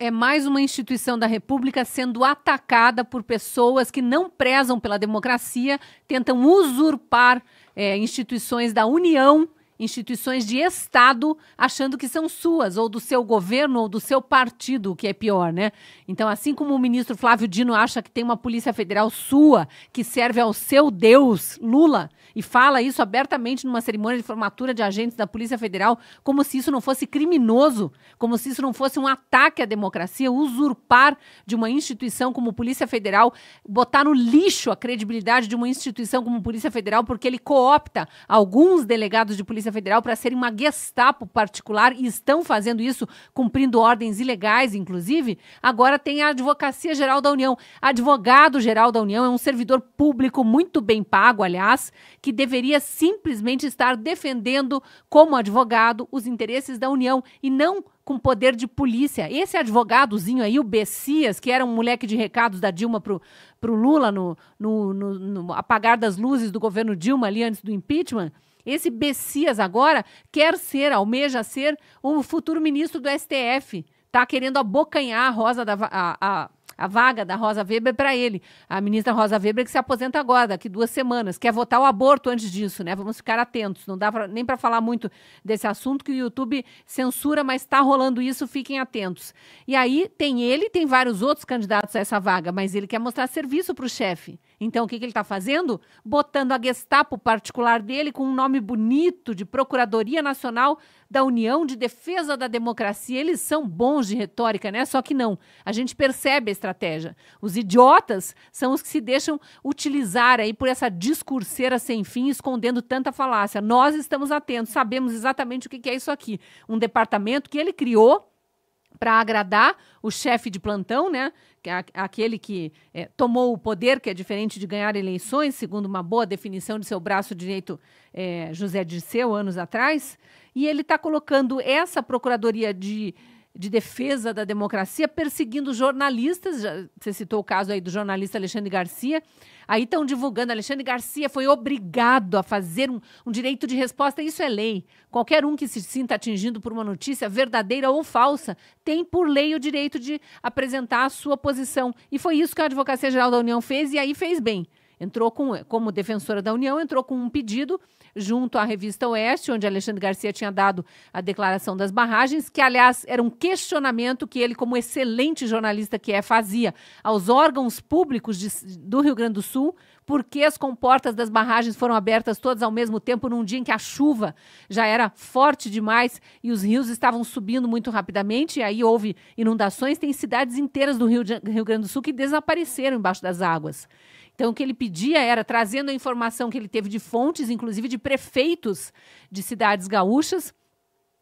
é mais uma instituição da República sendo atacada por pessoas que não prezam pela democracia, tentam usurpar é, instituições da União instituições de Estado achando que são suas, ou do seu governo, ou do seu partido, o que é pior, né? Então, assim como o ministro Flávio Dino acha que tem uma Polícia Federal sua, que serve ao seu Deus, Lula, e fala isso abertamente numa cerimônia de formatura de agentes da Polícia Federal, como se isso não fosse criminoso, como se isso não fosse um ataque à democracia, usurpar de uma instituição como Polícia Federal, botar no lixo a credibilidade de uma instituição como Polícia Federal, porque ele coopta alguns delegados de Polícia Polícia Federal para serem uma Gestapo particular e estão fazendo isso, cumprindo ordens ilegais, inclusive, agora tem a Advocacia Geral da União. Advogado Geral da União é um servidor público muito bem pago, aliás, que deveria simplesmente estar defendendo, como advogado, os interesses da União e não com poder de polícia. Esse advogadozinho aí, o Bessias, que era um moleque de recados da Dilma pro, pro Lula no, no, no, no apagar das luzes do governo Dilma ali antes do impeachment, esse Bessias agora quer ser, almeja ser, o futuro ministro do STF. Está querendo abocanhar a Rosa da. A, a, a vaga da Rosa Weber para ele. A ministra Rosa Weber que se aposenta agora, daqui duas semanas, quer votar o aborto antes disso, né? Vamos ficar atentos. Não dá pra, nem para falar muito desse assunto que o YouTube censura, mas está rolando isso, fiquem atentos. E aí tem ele, tem vários outros candidatos a essa vaga, mas ele quer mostrar serviço para o chefe. Então, o que, que ele está fazendo? Botando a Gestapo particular dele com um nome bonito de Procuradoria Nacional da União de Defesa da Democracia. Eles são bons de retórica, né? Só que não. A gente percebe a estratégia. Os idiotas são os que se deixam utilizar aí por essa discurseira sem fim, escondendo tanta falácia. Nós estamos atentos, sabemos exatamente o que, que é isso aqui. Um departamento que ele criou para agradar o chefe de plantão, né? É aquele que é, tomou o poder, que é diferente de ganhar eleições, segundo uma boa definição de seu braço direito, é, José Dirceu, anos atrás. E ele está colocando essa Procuradoria de de defesa da democracia perseguindo jornalistas. Já, você citou o caso aí do jornalista Alexandre Garcia. Aí estão divulgando, Alexandre Garcia foi obrigado a fazer um, um direito de resposta. Isso é lei. Qualquer um que se sinta atingido por uma notícia verdadeira ou falsa tem por lei o direito de apresentar a sua posição. E foi isso que a Advocacia Geral da União fez e aí fez bem entrou com, como defensora da União, entrou com um pedido junto à revista Oeste, onde Alexandre Garcia tinha dado a declaração das barragens, que, aliás, era um questionamento que ele, como excelente jornalista que é, fazia aos órgãos públicos de, do Rio Grande do Sul, por que as comportas das barragens foram abertas todas ao mesmo tempo num dia em que a chuva já era forte demais e os rios estavam subindo muito rapidamente, e aí houve inundações. Tem cidades inteiras do Rio, de, Rio Grande do Sul que desapareceram embaixo das águas. Então, o que ele pedia era, trazendo a informação que ele teve de fontes, inclusive de prefeitos de cidades gaúchas,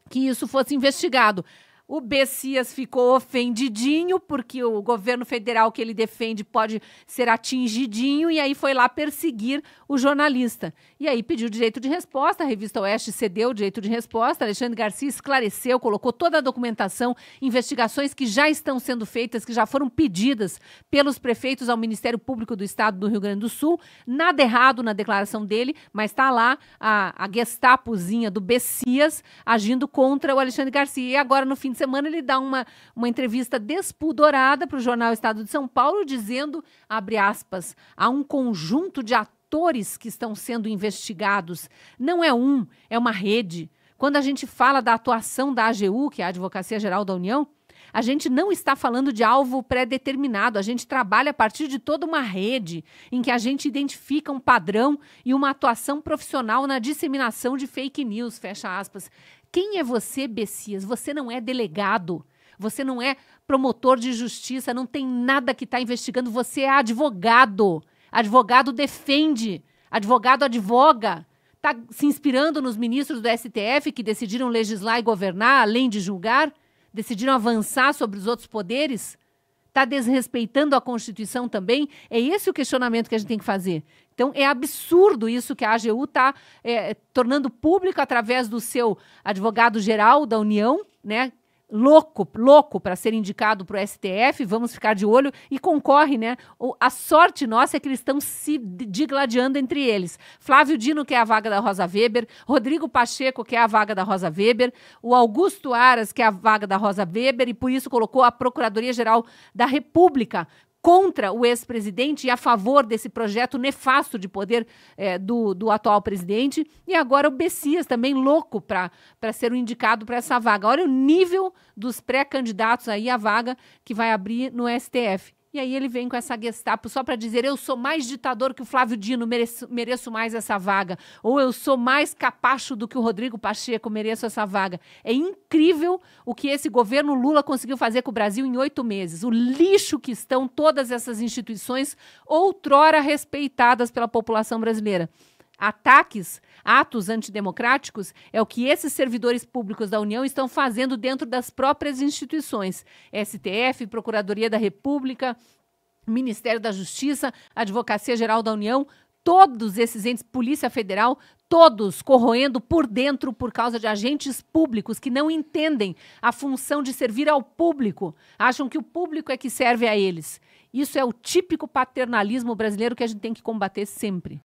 que isso fosse investigado. O Bessias ficou ofendidinho, porque o governo federal que ele defende pode ser atingidinho, e aí foi lá perseguir o jornalista. E aí pediu direito de resposta, a revista Oeste cedeu o direito de resposta, Alexandre Garcia esclareceu, colocou toda a documentação, investigações que já estão sendo feitas, que já foram pedidas pelos prefeitos ao Ministério Público do Estado do Rio Grande do Sul. Nada errado na declaração dele, mas está lá a, a Gestapozinha do Bessias agindo contra o Alexandre Garcia. E agora, no fim de semana ele dá uma, uma entrevista despudorada para o jornal Estado de São Paulo, dizendo, abre aspas, há um conjunto de atores que estão sendo investigados. Não é um, é uma rede. Quando a gente fala da atuação da AGU, que é a Advocacia Geral da União, a gente não está falando de alvo pré-determinado, a gente trabalha a partir de toda uma rede em que a gente identifica um padrão e uma atuação profissional na disseminação de fake news, fecha aspas. Quem é você, Bessias? Você não é delegado. Você não é promotor de justiça, não tem nada que está investigando. Você é advogado. Advogado defende, advogado advoga. Está se inspirando nos ministros do STF que decidiram legislar e governar, além de julgar? Decidiram avançar sobre os outros poderes? Está desrespeitando a Constituição também? É esse o questionamento que a gente tem que fazer. Então, é absurdo isso que a AGU está é, eh, tornando público através do seu advogado-geral da União, né, louco, louco para ser indicado para o STF, vamos ficar de olho e concorre, né? a sorte nossa é que eles estão se digladiando entre eles. Flávio Dino que é a vaga da Rosa Weber, Rodrigo Pacheco que é a vaga da Rosa Weber, o Augusto Aras que é a vaga da Rosa Weber e por isso colocou a Procuradoria Geral da República contra o ex-presidente e a favor desse projeto nefasto de poder é, do, do atual presidente. E agora o Bessias também louco para ser o um indicado para essa vaga. Olha o nível dos pré-candidatos aí à vaga que vai abrir no STF. E aí ele vem com essa Gestapo só para dizer: eu sou mais ditador que o Flávio Dino, mereço, mereço mais essa vaga. Ou eu sou mais capacho do que o Rodrigo Pacheco, mereço essa vaga. É incrível o que esse governo Lula conseguiu fazer com o Brasil em oito meses. O lixo que estão todas essas instituições, outrora respeitadas pela população brasileira ataques, atos antidemocráticos, é o que esses servidores públicos da União estão fazendo dentro das próprias instituições, STF, Procuradoria da República, Ministério da Justiça, Advocacia Geral da União, todos esses entes, Polícia Federal, todos corroendo por dentro por causa de agentes públicos que não entendem a função de servir ao público, acham que o público é que serve a eles. Isso é o típico paternalismo brasileiro que a gente tem que combater sempre.